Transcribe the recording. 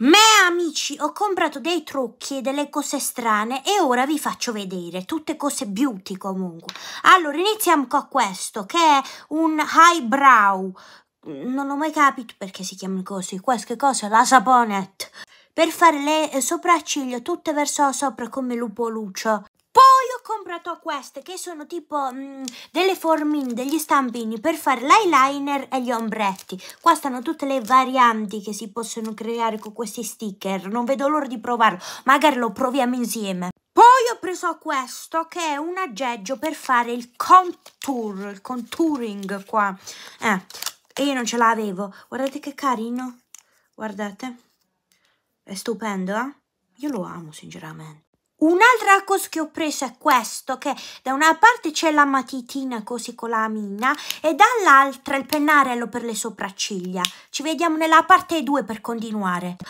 Me amici, ho comprato dei trucchi e delle cose strane e ora vi faccio vedere, tutte cose beauty comunque. Allora, iniziamo con questo, che è un eyebrow. Non ho mai capito perché si chiamano così, queste cose, la saponette. Per fare le eh, sopracciglia tutte verso sopra come lupo lucio comprato queste che sono tipo mh, mm, delle formine, degli stampini per fare l'eyeliner e gli ombretti. Qua stanno tutte le varianti che si possono creare con questi sticker. Non vedo l'ora di provarlo, magari lo proviamo insieme. Poi ho preso questo che è un aggeggio per fare il contour, il contouring qua. Eh, e io non ce l'avevo. Guardate che carino. Guardate. È stupendo, eh? Io lo amo, sinceramente. Un'altra cosa che ho preso è questo, che da una parte c'è la matitina così con la mina e dall'altra il pennarello per le sopracciglia. Ci vediamo nella parte 2 per continuare.